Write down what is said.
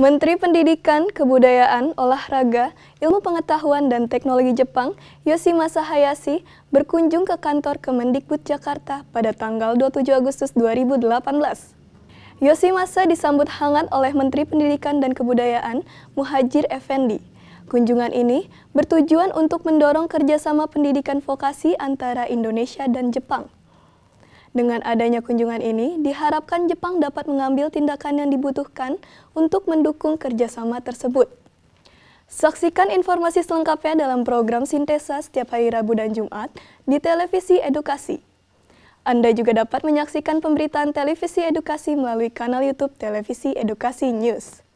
Menteri Pendidikan, Kebudayaan, Olahraga, Ilmu Pengetahuan dan Teknologi Jepang, Yoshimasa Hayashi, berkunjung ke kantor Kemendikbud Jakarta pada tanggal 27 Agustus 2018. Yoshimasa disambut hangat oleh Menteri Pendidikan dan Kebudayaan, Muhajir Effendi. Kunjungan ini bertujuan untuk mendorong kerjasama pendidikan vokasi antara Indonesia dan Jepang. Dengan adanya kunjungan ini, diharapkan Jepang dapat mengambil tindakan yang dibutuhkan untuk mendukung kerjasama tersebut. Saksikan informasi selengkapnya dalam program Sintesa setiap hari Rabu dan Jumat di Televisi Edukasi. Anda juga dapat menyaksikan pemberitaan Televisi Edukasi melalui kanal YouTube Televisi Edukasi News.